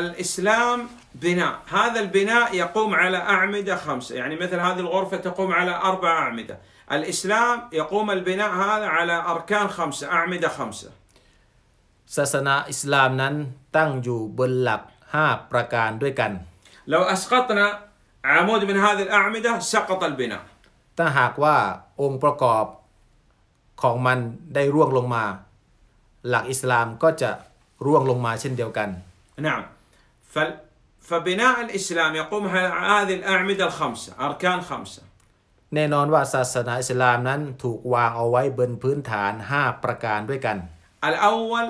الإسلام بناء هذا البناء يقوم على أعمدة خمسة يعني مثل هذه الغرفة تقوم على أربع أعمدة الإسلام يقوم البناء هذا على أركان خمسة أعمدة خمسة ساسنا ها 5ประการด้วยกัน لو أسقطنا عمود من هذه الأعمدة سقط البناء ถ้าหากว่าองค์ประกอบของมันได้ร่วงลงมาหลักอิสลามก็จะร่วงลงมาเช่นเดียวกัน نعم فبناء الإسلام يقوم هذه الأعمدة الخمسة أركان خمسة แน่นอนว่าศาสนาอิสลามนั้นถูกวางเอาไว้บนพื้นฐาน5ประการด้วยกัน الأول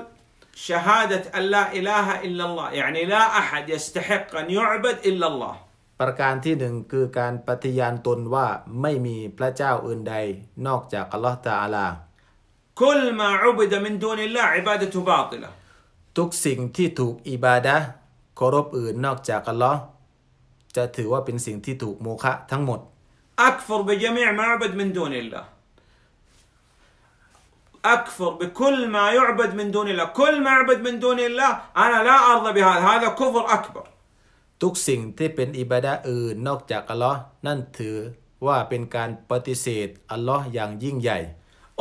شهادة أن لا إله إلا الله يعني لا أحد يستحق أن يعبد إلا الله ประการที่1ประการที่หนึ่งคือการปฏิญาณตนว่าไม่มีพระเจ้าอื่นใดนอกจากอัลลอฮฺตาอัลา كل ما عبد من دون الله عباده باطلة ทุกสิ่งที่ถูกอิบาดะเคารพอื่นนอกจากอัลลอฮ์จะถือว่าเป็นสิ่งที่ถูกโมฆะทั้งหมดอักฟรบิ جميع ما عبد من دون الله أكفر بكل ما يعبد من دون الله كل ما يعبد من دون الله أ ن ร لا أرضى بهذا هذا كفر أكبر ทุกสิ่งที่เป็นอิบาดะอื่นนอกจากอัลลอฮ์นั่นถือว่าเป็นการปฏิเสธอัลลอฮ์อย่างยิ่งใหญ่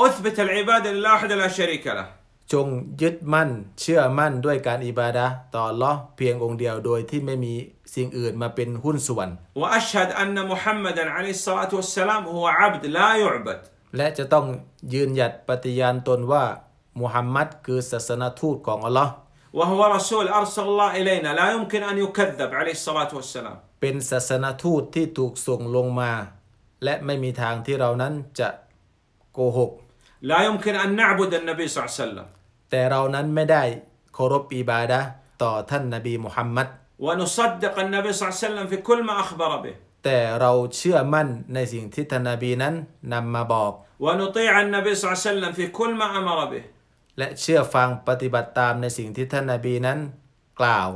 อุสบิตัลอิบาดะลิลลาฮิลาชะรีกะละจงยึดมั่นเชื่อมั่นด้วยการอิบาดะต่อลอเพียงองค์เดียวโดยที่ไม่มีสิ่งอื่นมาเป็นหุ้นส่วนและจะต้องยืนหยัดปฏิญาณตนว่ามุฮัมมัดคือศาสนทูตของอัลลอฮ์เป็นศาสนทูตที่ถูกส่งลงมา และไม่มีทางที่เรานั้นจะโกหก لا يمكن أن نعبد النبي صلى الله عليه وسلم แต่เรานั้นไม่ได้เคารพอิบาดะต่อท่านนบีมุฮัมมัด ونصدق النبي صلى الله عليه وسلم في كل ما أخبر به แต่เราเชื่อมั่นในสิ่งที่ท่านนบีนั้นนำมาบอก ونطيع النبي صلى الله عليه وسلم في كل ما أمر به และเชื่อฟังปฏิบัติตามในสิ่งที่ท่านนบีนั้น กล่าว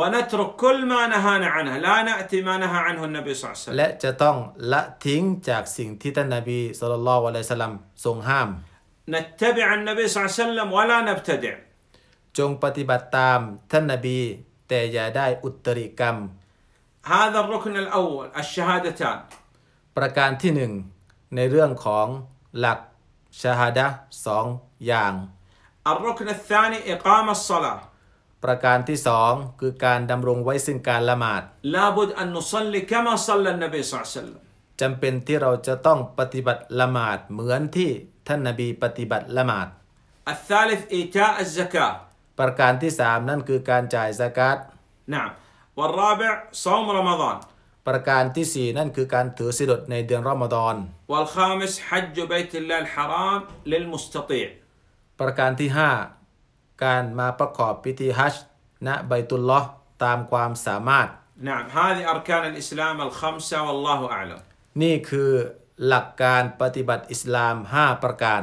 ونترك كل ما نهانا عنه لا نأتي ما نهى عنه النبي صلى الله عليه وسلم และจะต้องละทิ้งจากสิ่งที่ท่านนบีสุลต่านละฮะลัยสลัมทรงห้ามน ن ตบิอันนบีสัลลัลลัลลัมวะลานับตดิจงปฏิบัติตามท่านนบี แต่อย่าได้อุตริกรรมฮ هذا الركن ا ل أ ลอัช ش าดะตันประการที่หนึ่งในเรื่องของหลักชาฮาดะสองอย่างอั الركن الثاني إقامة ا ل ص า ا ة ประการที่สองคือการดำรงไว้ซึ่งการละหมาด لابد أن ن น ل ي كما صلى النبي صلى الله عليه ล س ل م จำเป็นที่เราจะต้องปฏิบัติละหมาดเหมือนที่ท่านนบีปฏิบัติละหมาด الثالث إيتاء الزكاة ประการที่สามนั่นคือการจ่ายสกาต نعم والرابع صوم رمضان ประการที่สี่นั่นคือการถือศีลดในเดือนรอมฎอน والخامس حج بيت الله الحرام للمستطيع ประการที่ห้าการมาประกอบพิธีฮัจณใบตุลลอห์ตามความสามารถ نعم هذه أركان الإسلام الخمسة والله أعلم นี่คือหลักการปฏิบัติอิสลาม5ประการ